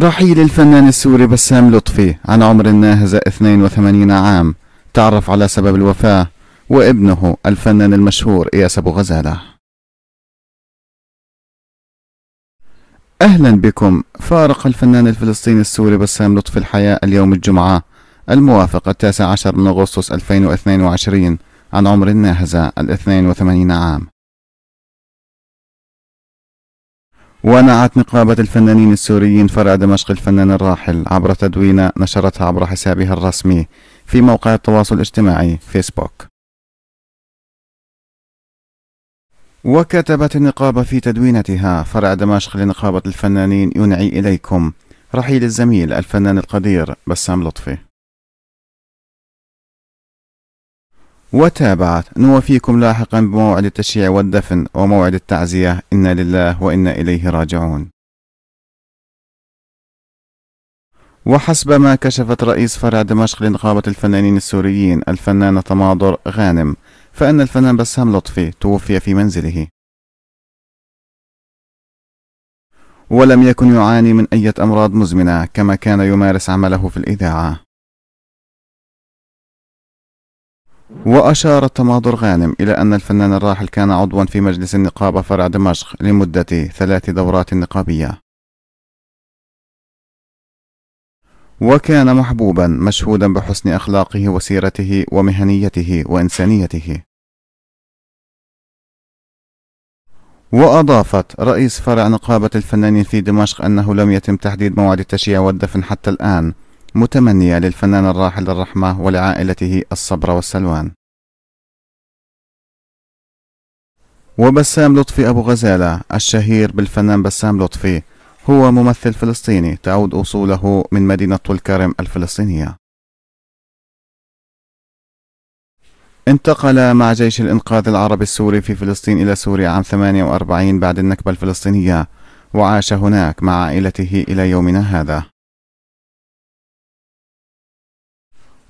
رحيل الفنان السوري بسام لطفي عن عمر ناهز 82 عام تعرف على سبب الوفاة وابنه الفنان المشهور إياس أبو غزالة أهلا بكم فارق الفنان الفلسطيني السوري بسام لطفي الحياة اليوم الجمعة الموافق التاسع عشر من أغسطس 2022 عن عمر ناهز 82 عام ونعت نقابة الفنانين السوريين فرع دمشق الفنان الراحل عبر تدوينة نشرتها عبر حسابها الرسمي في موقع التواصل الاجتماعي فيسبوك وكتبت النقابة في تدوينتها فرع دمشق لنقابة الفنانين ينعي إليكم رحيل الزميل الفنان القدير بسام لطفي وتابعت نوفيكم لاحقا بموعد التشييع والدفن وموعد التعزية إنا لله وإنا إليه راجعون وحسب ما كشفت رئيس فرع دمشق لنقابة الفنانين السوريين الفنانة تماضر غانم فإن الفنان بسام لطفي توفي في منزله ولم يكن يعاني من أي أمراض مزمنة كما كان يمارس عمله في الإذاعة وأشار تماضر غانم إلى أن الفنان الراحل كان عضوا في مجلس النقابة فرع دمشق لمدة ثلاث دورات نقابية وكان محبوبا مشهودا بحسن أخلاقه وسيرته ومهنيته وإنسانيته وأضافت رئيس فرع نقابة الفنانين في دمشق أنه لم يتم تحديد موعد التشييع والدفن حتى الآن متمنية للفنان الراحل الرحمة ولعائلته الصبر والسلوان وبسام لطفي أبو غزالة الشهير بالفنان بسام لطفي هو ممثل فلسطيني تعود أصوله من مدينة طول كرم الفلسطينية انتقل مع جيش الإنقاذ العربي السوري في فلسطين إلى سوريا عام 48 بعد النكبة الفلسطينية وعاش هناك مع عائلته إلى يومنا هذا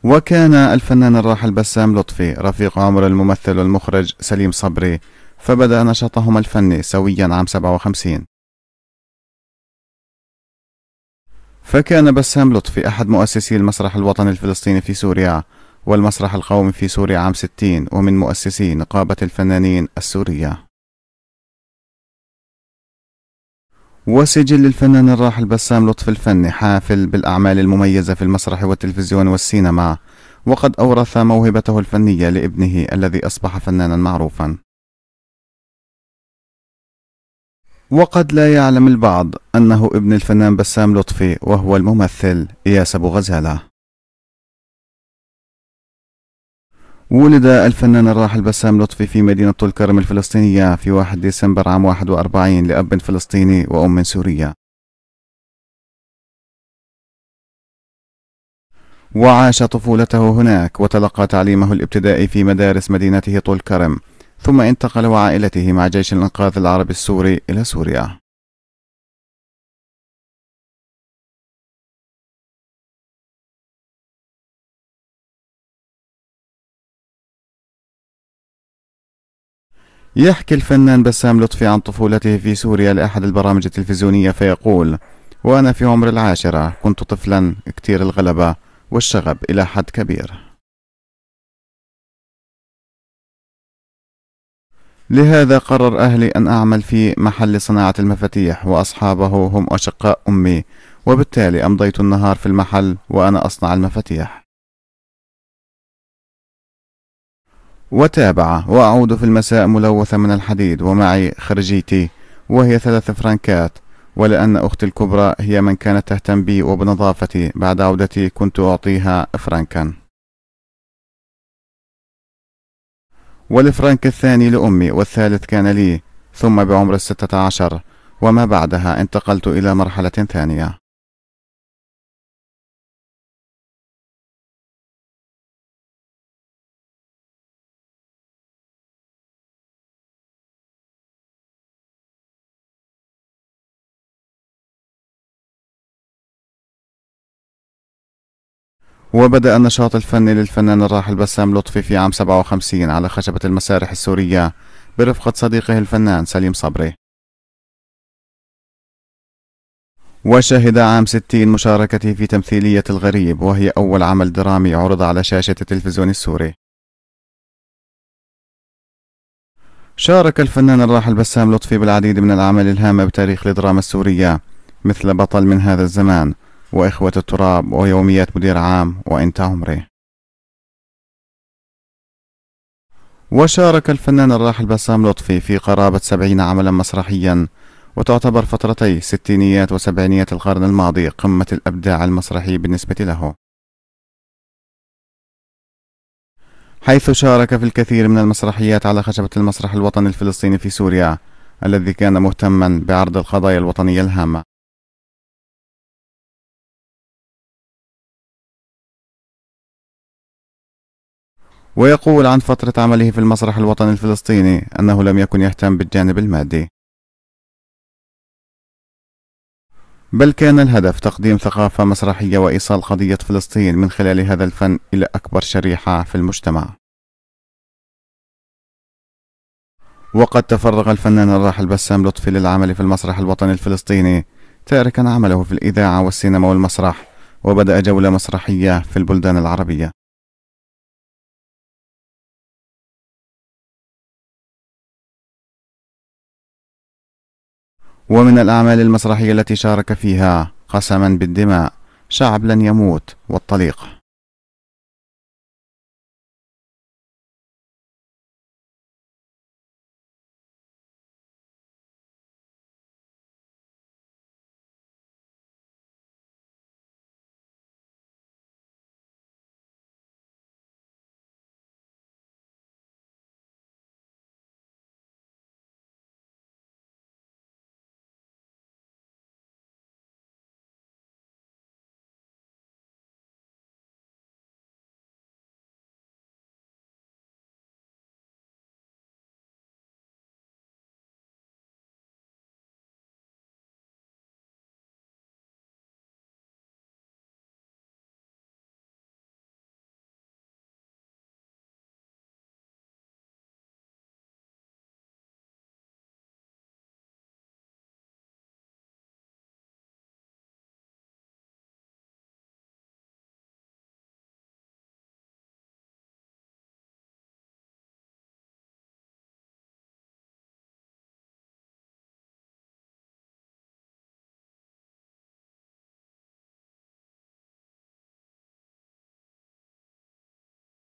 وكان الفنان الراحل بسام لطفي رفيق عمر الممثل والمخرج سليم صبري فبدأ نشاطهما الفني سويا عام 57 فكان بسام لطفي أحد مؤسسي المسرح الوطني الفلسطيني في سوريا والمسرح القومي في سوريا عام 60 ومن مؤسسي نقابة الفنانين السورية وسجل الفنان الراحل بسام لطف الفني حافل بالأعمال المميزة في المسرح والتلفزيون والسينما وقد أورث موهبته الفنية لابنه الذي أصبح فنانا معروفا وقد لا يعلم البعض أنه ابن الفنان بسام لطفي وهو الممثل إياس أبو غزالة ولد الفنان الراحل بسام لطفي في مدينة طول كرم الفلسطينية في 1 ديسمبر عام 41 لأب فلسطيني وأم سورية وعاش طفولته هناك وتلقى تعليمه الابتدائي في مدارس مدينته طول كرم ثم انتقل وعائلته مع جيش الإنقاذ العربي السوري إلى سوريا يحكي الفنان بسام لطفي عن طفولته في سوريا لأحد البرامج التلفزيونية فيقول وأنا في عمر العاشرة كنت طفلا كتير الغلبة والشغب إلى حد كبير لهذا قرر أهلي أن أعمل في محل صناعة المفاتيح وأصحابه هم أشقاء أمي وبالتالي أمضيت النهار في المحل وأنا أصنع المفاتيح وتابع وأعود في المساء ملوثة من الحديد ومعي خرجيتي وهي ثلاث فرنكات ولأن أختي الكبرى هي من كانت تهتم بي وبنظافتي بعد عودتي كنت أعطيها فرنكا والفرنك الثاني لأمي والثالث كان لي ثم بعمر الستة عشر وما بعدها انتقلت إلى مرحلة ثانية وبدأ النشاط الفني للفنان الراحل بسام لطفي في عام 57 على خشبة المسارح السورية برفقة صديقه الفنان سليم صبري وشهد عام 60 مشاركته في تمثيلية الغريب وهي أول عمل درامي عرض على شاشة التلفزيون السوري شارك الفنان الراحل بسام لطفي بالعديد من الأعمال الهامة بتاريخ الدراما السورية مثل بطل من هذا الزمان وإخوة التراب ويوميات مدير عام وإنت عمري وشارك الفنان الراحل بسام لطفي في قرابة سبعين عملا مسرحيا وتعتبر فترتي ستينيات وسبعينيات القرن الماضي قمة الإبداع المسرحي بالنسبة له حيث شارك في الكثير من المسرحيات على خشبة المسرح الوطني الفلسطيني في سوريا الذي كان مهتما بعرض القضايا الوطنية الهامة ويقول عن فترة عمله في المسرح الوطني الفلسطيني أنه لم يكن يهتم بالجانب المادي بل كان الهدف تقديم ثقافة مسرحية وإيصال قضية فلسطين من خلال هذا الفن إلى أكبر شريحة في المجتمع وقد تفرغ الفنان الراحل بسام لطفي للعمل في المسرح الوطني الفلسطيني تاركا عمله في الإذاعة والسينما والمسرح وبدأ جولة مسرحية في البلدان العربية ومن الأعمال المسرحية التي شارك فيها قسما بالدماء شعب لن يموت والطليقة